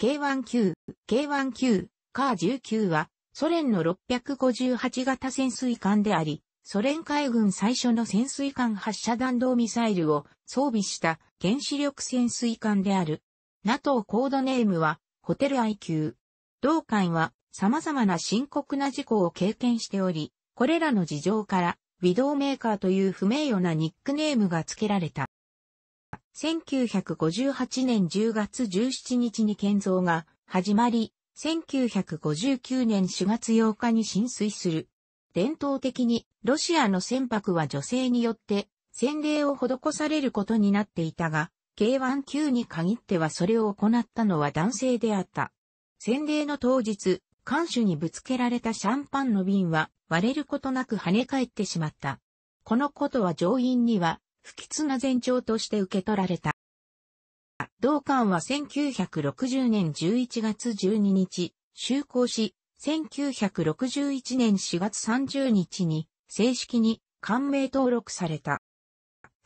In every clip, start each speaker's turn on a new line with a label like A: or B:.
A: K1 級、K1 級、カー19は、ソ連の658型潜水艦であり、ソ連海軍最初の潜水艦発射弾道ミサイルを装備した原子力潜水艦である。NATO コードネームはホテル IQ。同艦は様々な深刻な事故を経験しており、これらの事情から、ウィドメーカーという不名誉なニックネームが付けられた。1958年10月17日に建造が始まり、1959年4月8日に浸水する。伝統的にロシアの船舶は女性によって洗礼を施されることになっていたが、K1 級に限ってはそれを行ったのは男性であった。洗礼の当日、艦首にぶつけられたシャンパンの瓶は割れることなく跳ね返ってしまった。このことは乗員には不吉な前兆として受け取られた。同館は1960年11月12日、就航し、1961年4月30日に正式に官名登録された。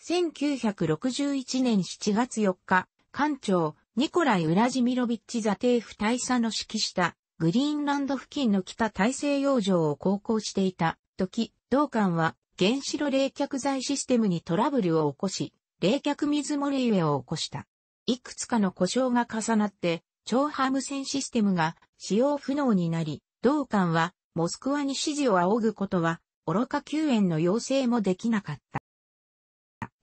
A: 1961年7月4日、館長、ニコライ・ウラジミロビッチ・ザテーフ大佐の指揮したグリーンランド付近の北大西洋上を航行していた時、同館は原子炉冷却剤システムにトラブルを起こし、冷却水漏れゆえを起こした。いくつかの故障が重なって、超ハム線システムが使用不能になり、同館はモスクワに指示を仰ぐことは、愚か救援の要請もできなかった。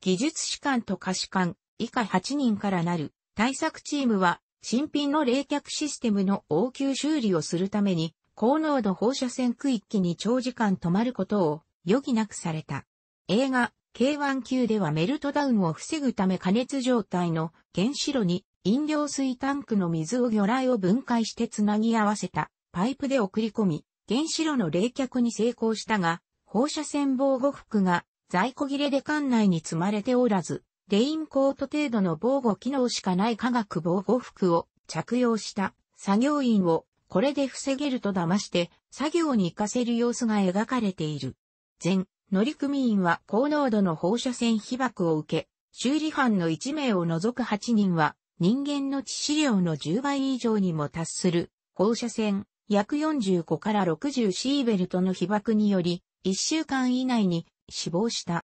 A: 技術士官と可士官、以下8人からなる対策チームは、新品の冷却システムの応急修理をするために、高濃度放射線区域に長時間止まることを余儀なくされた。映画、K1 級ではメルトダウンを防ぐため加熱状態の原子炉に飲料水タンクの水を魚雷を分解してつなぎ合わせたパイプで送り込み、原子炉の冷却に成功したが、放射線防護服が在庫切れで管内に積まれておらず、レインコート程度の防護機能しかない化学防護服を着用した作業員をこれで防げると騙して作業に活かせる様子が描かれている。前、乗組員は高濃度の放射線被爆を受け、修理班の1名を除く8人は、人間の致死量の10倍以上にも達する、放射線、約45から60シーベルトの被爆により、1週間以内に死亡した。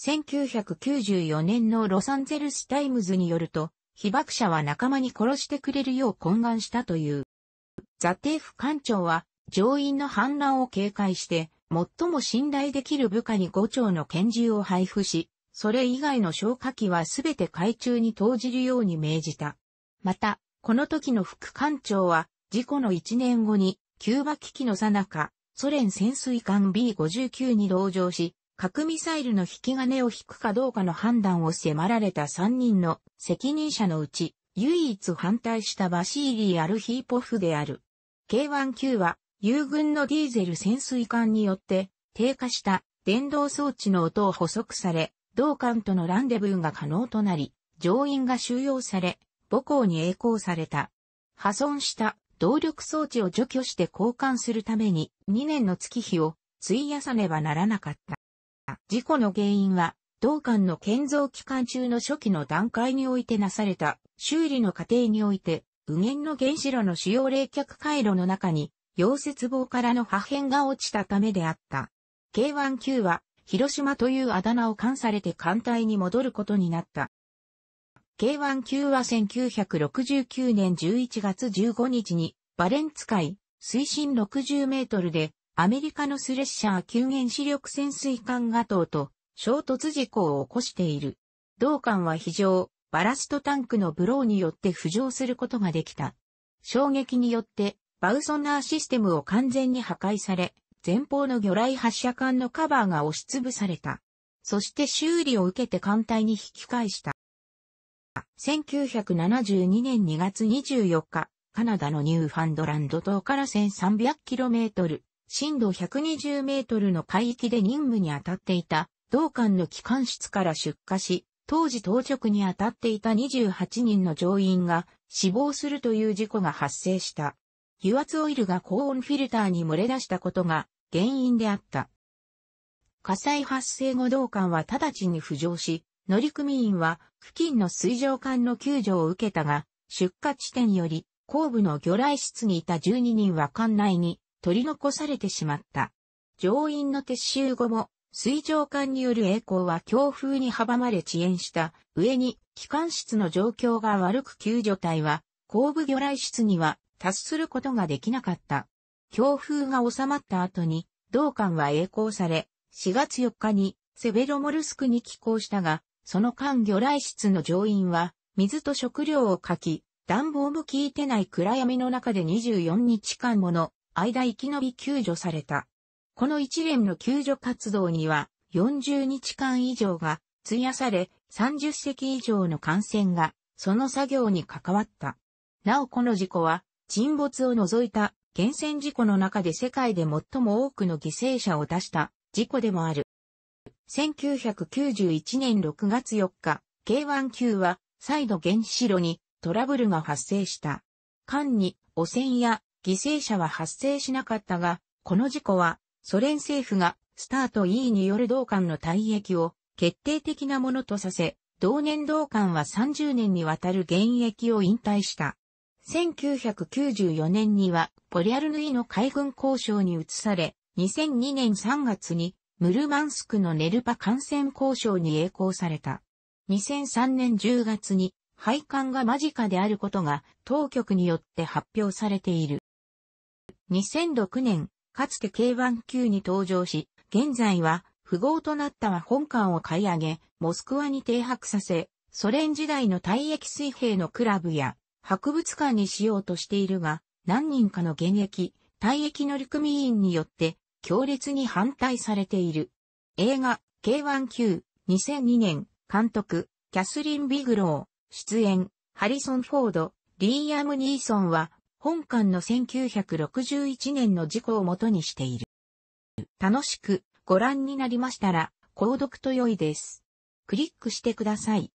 A: 1994年のロサンゼルスタイムズによると、被爆者は仲間に殺してくれるよう懇願したという。ザテーフ艦長は、乗員の反乱を警戒して、最も信頼できる部下に5丁の拳銃を配布し、それ以外の消火器はすべて海中に投じるように命じた。また、この時の副艦長は、事故の1年後に、キューバ危機の最中、ソ連潜水艦 B59 に同乗し、核ミサイルの引き金を引くかどうかの判断を迫られた3人の責任者のうち、唯一反対したバシーリー・アルヒーポフである。K1 級は友軍のディーゼル潜水艦によって低下した電動装置の音を補足され、同艦とのランデブーが可能となり、乗員が収容され、母港に栄光された。破損した動力装置を除去して交換するために2年の月日を費やさねばならなかった。事故の原因は、同艦の建造期間中の初期の段階においてなされた修理の過程において、右舷の原子炉の使用冷却回路の中に溶接棒からの破片が落ちたためであった。K1 級は、広島というあだ名を冠されて艦隊に戻ることになった。K1 級は1969年11月15日に、バレンツ海、水深60メートルで、アメリカのスレッシャー急原子力潜水艦ガトーと衝突事故を起こしている。同艦は非常、バラストタンクのブローによって浮上することができた。衝撃によってバウソナーシステムを完全に破壊され、前方の魚雷発射管のカバーが押しつぶされた。そして修理を受けて艦隊に引き返した。1972年2月24日、カナダのニューファンドランド島から 1300km、深度 120m の海域で任務に当たっていた、同艦の機関室から出火し、当時当直に当たっていた28人の乗員が死亡するという事故が発生した。油圧オイルが高温フィルターに漏れ出したことが原因であった。火災発生後同艦は直ちに浮上し、乗組員は付近の水上艦の救助を受けたが、出火地点より後部の魚雷室にいた12人は艦内に取り残されてしまった。乗員の撤収後も水上艦による栄光は強風に阻まれ遅延した上に機関室の状況が悪く救助隊は後部魚雷室には達することができなかった。強風が収まった後に、同艦は栄光され、4月4日にセベロモルスクに寄港したが、その間魚雷室の乗員は、水と食料をかき、暖房も効いてない暗闇の中で24日間もの間生き延び救助された。この一連の救助活動には40日間以上が費やされ30隻以上の艦船がその作業に関わった。なおこの事故は沈没を除いた原選事故の中で世界で最も多くの犠牲者を出した事故でもある。1991年6月4日、K1 級は再度原子炉にトラブルが発生した。間に汚染や犠牲者は発生しなかったが、この事故はソ連政府がスタート E による同艦の退役を決定的なものとさせ、同年同艦は30年にわたる現役を引退した。1994年にはポリャルヌイの海軍交渉に移され、2002年3月にムルマンスクのネルパ艦船交渉に栄光された。2003年10月に配管が間近であることが当局によって発表されている。2006年、かつて K1 級に登場し、現在は富豪となったは本艦を買い上げ、モスクワに停泊させ、ソ連時代の退役水兵のクラブや博物館にしようとしているが、何人かの現役、退役乗組員によって強烈に反対されている。映画 K1Q 2002年監督キャスリン・ビグロー出演ハリソン・フォード、リーアム・ニーソンは本館の1961年の事故をもとにしている。楽しくご覧になりましたら購読と良いです。クリックしてください。